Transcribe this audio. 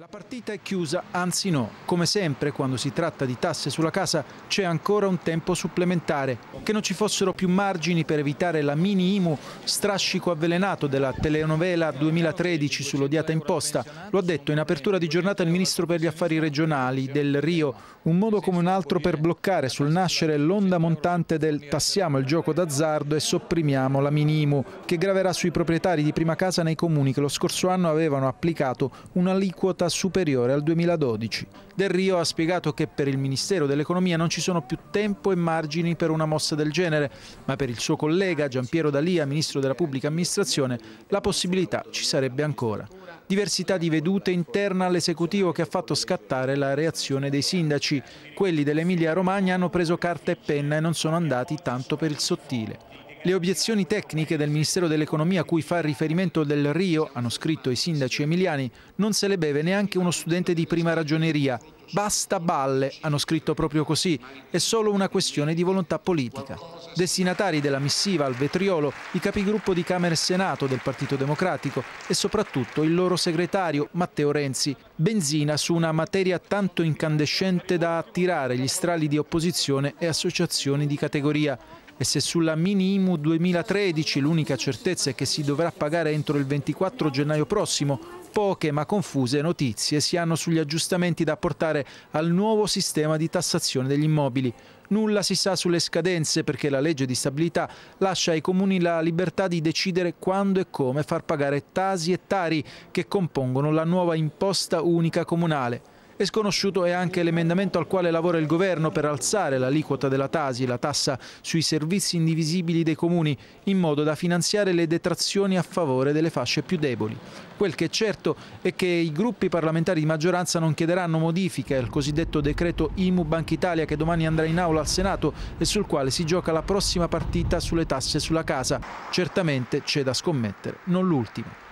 La partita è chiusa, anzi no. Come sempre, quando si tratta di tasse sulla casa, c'è ancora un tempo supplementare. Che non ci fossero più margini per evitare la mini IMU, strascico avvelenato della telenovela 2013 sull'odiata imposta, lo ha detto in apertura di giornata il ministro per gli affari regionali del Rio, un modo come un altro per bloccare sul nascere l'onda montante del tassiamo il gioco d'azzardo e sopprimiamo la mini IMU, che graverà sui proprietari di prima casa nei comuni che lo scorso anno avevano applicato un'aliquota superiore al 2012. Del Rio ha spiegato che per il Ministero dell'Economia non ci sono più tempo e margini per una mossa del genere, ma per il suo collega Giampiero D'Alia, Ministro della Pubblica Amministrazione, la possibilità ci sarebbe ancora. Diversità di vedute interna all'esecutivo che ha fatto scattare la reazione dei sindaci. Quelli dell'Emilia Romagna hanno preso carta e penna e non sono andati tanto per il sottile. Le obiezioni tecniche del Ministero dell'Economia a cui fa riferimento del Rio, hanno scritto i sindaci emiliani, non se le beve neanche uno studente di prima ragioneria. Basta balle, hanno scritto proprio così, è solo una questione di volontà politica. Destinatari della missiva al vetriolo, i capigruppo di Camera e Senato del Partito Democratico e soprattutto il loro segretario Matteo Renzi, benzina su una materia tanto incandescente da attirare gli strali di opposizione e associazioni di categoria e se sulla Minimu 2013 l'unica certezza è che si dovrà pagare entro il 24 gennaio prossimo, poche ma confuse notizie si hanno sugli aggiustamenti da portare al nuovo sistema di tassazione degli immobili. Nulla si sa sulle scadenze perché la legge di stabilità lascia ai comuni la libertà di decidere quando e come far pagare tasi e tari che compongono la nuova imposta unica comunale. E sconosciuto è anche l'emendamento al quale lavora il governo per alzare l'aliquota della Tasi, la tassa sui servizi indivisibili dei comuni, in modo da finanziare le detrazioni a favore delle fasce più deboli. Quel che è certo è che i gruppi parlamentari di maggioranza non chiederanno modifiche al cosiddetto decreto IMU Banca Italia che domani andrà in aula al Senato e sul quale si gioca la prossima partita sulle tasse sulla casa. Certamente c'è da scommettere, non l'ultimo.